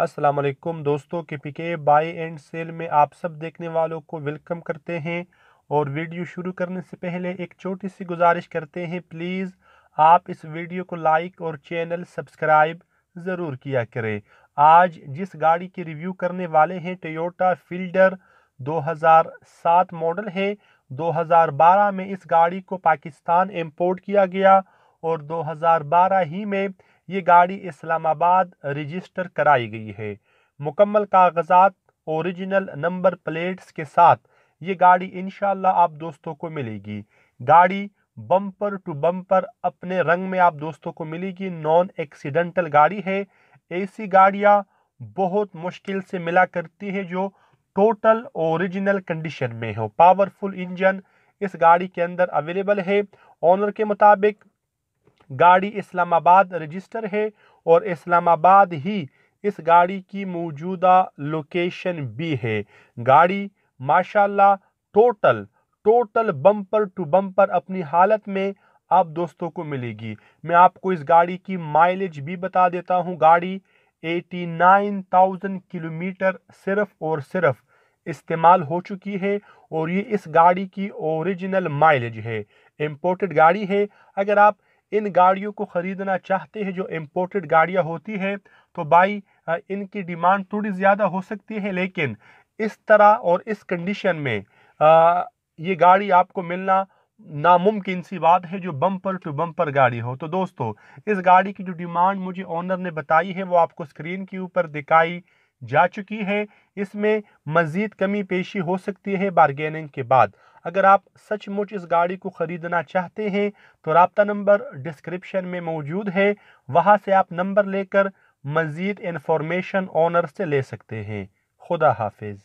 असलम दोस्तों के पिके बाई एंड सेल में आप सब देखने वालों को वेलकम करते हैं और वीडियो शुरू करने से पहले एक छोटी सी गुजारिश करते हैं प्लीज़ आप इस वीडियो को लाइक और चैनल सब्सक्राइब ज़रूर किया करें आज जिस गाड़ी की रिव्यू करने वाले हैं टोयोटा फील्डर 2007 मॉडल है 2012 में इस गाड़ी को पाकिस्तान इम्पोर्ट किया गया और 2012 ही में ये गाड़ी इस्लामाबाद रजिस्टर कराई गई है मुकम्मल कागजात ओरिजिनल नंबर प्लेट्स के साथ ये गाड़ी इन आप दोस्तों को मिलेगी गाड़ी बम्पर टू बम्पर अपने रंग में आप दोस्तों को मिलेगी नॉन एक्सीडेंटल गाड़ी है ऐसी गाड़ियाँ बहुत मुश्किल से मिला करती है जो टोटल ओरिजिनल कंडीशन में हो पावरफुल इंजन इस गाड़ी के अंदर अवेलेबल है ऑनर के मुताबिक गाड़ी इस्लामाबाद रजिस्टर है और इस्लामाबाद ही इस गाड़ी की मौजूदा लोकेशन भी है गाड़ी माशाल्लाह total total bumper to bumper अपनी हालत में आप दोस्तों को मिलेगी मैं आपको इस गाड़ी की माइलेज भी बता देता हूँ गाड़ी 89,000 किलोमीटर सिर्फ और सिर्फ इस्तेमाल हो चुकी है और ये इस गाड़ी की ओरिजिनल माइलेज है इम्पोर्टेड गाड़ी है अगर आप इन गाड़ियों को ख़रीदना चाहते हैं जो इम्पोर्टेड गाड़ियाँ होती हैं तो बाई इनकी डिमांड थोड़ी ज़्यादा हो सकती है लेकिन इस तरह और इस कंडीशन में ये गाड़ी आपको मिलना नामुमकिन सी बात है जो बम्पर टू बम्पर गाड़ी हो तो दोस्तों इस गाड़ी की जो डिमांड मुझे ऑनर ने बताई है वो आपको स्क्रीन के ऊपर दिखाई जा चुकी है इसमें मज़ीद कमी पेशी हो सकती है बारगेनिंग के बाद अगर आप सचमुच इस गाड़ी को ख़रीदना चाहते हैं तो रबता नंबर डिस्क्रिप्शन में मौजूद है वहाँ से आप नंबर लेकर मज़ीद इन्फॉर्मेशन ऑनर से ले सकते हैं खुदा हाफिज़